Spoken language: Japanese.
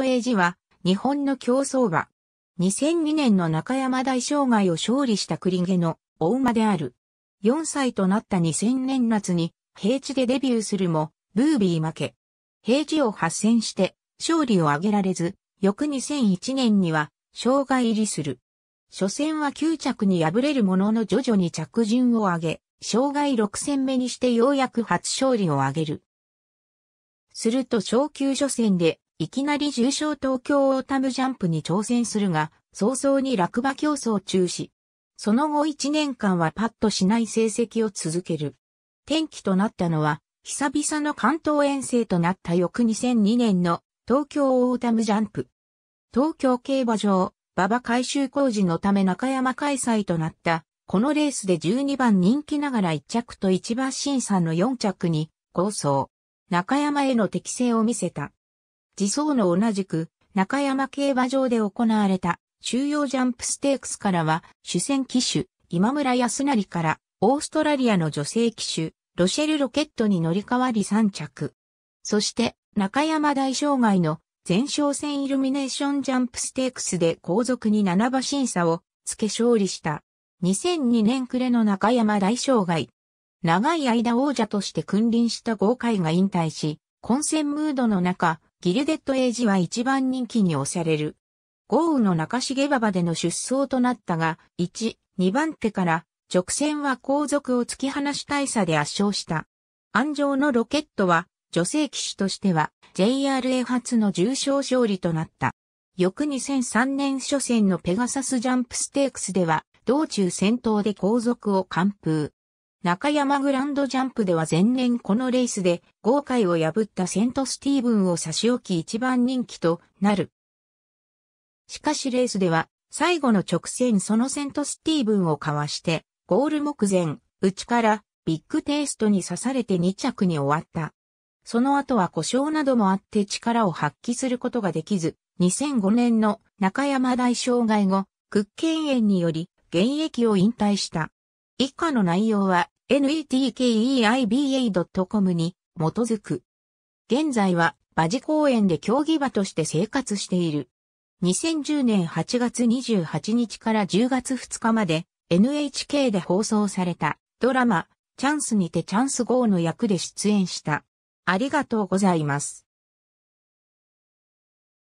トエイジは、日本の競走馬。2002年の中山大障害を勝利した栗毛のお馬である。4歳となった2000年夏に、平地でデビューするも、ブービー負け。平地を発戦して、勝利を挙げられず、翌2001年には、障害入りする。初戦は9着に敗れるものの徐々に着順を上げ、障害6戦目にしてようやく初勝利を挙げる。すると昇級初戦でいきなり重賞東京オータムジャンプに挑戦するが、早々に落馬競争中止。その後1年間はパッとしない成績を続ける。転機となったのは、久々の関東遠征となった翌2002年の東京オータムジャンプ。東京競馬場、馬場改修工事のため中山開催となった、このレースで12番人気ながら1着と1番審査の4着に、構想。中山への適性を見せた。自走の同じく中山競馬場で行われた中央ジャンプステークスからは主戦機種今村康成からオーストラリアの女性機種ロシェルロケットに乗り換わり3着。そして中山大障害の前哨戦イルミネーションジャンプステークスで後続に7馬審査をつけ勝利した。2002年暮れの中山大障害。長い間王者として君臨した豪快が引退し、混戦ムードの中、ギルデッドエイジは一番人気に押される。豪雨の中重馬場での出走となったが、1、2番手から直線は後続を突き放し大差で圧勝した。安城のロケットは女性騎手としては JRA 初の重賞勝利となった。翌2003年初戦のペガサスジャンプステークスでは、道中戦闘で後続を完封。中山グランドジャンプでは前年このレースで豪快を破ったセントスティーブンを差し置き一番人気となる。しかしレースでは最後の直線そのセントスティーブンをかわしてゴール目前、内からビッグテイストに刺されて2着に終わった。その後は故障などもあって力を発揮することができず、2005年の中山大障害後、屈権炎により現役を引退した。以下の内容は netkeiba.com に基づく。現在は馬事公園で競技場として生活している。2010年8月28日から10月2日まで NHK で放送されたドラマチャンスにてチャンス号の役で出演した。ありがとうございます。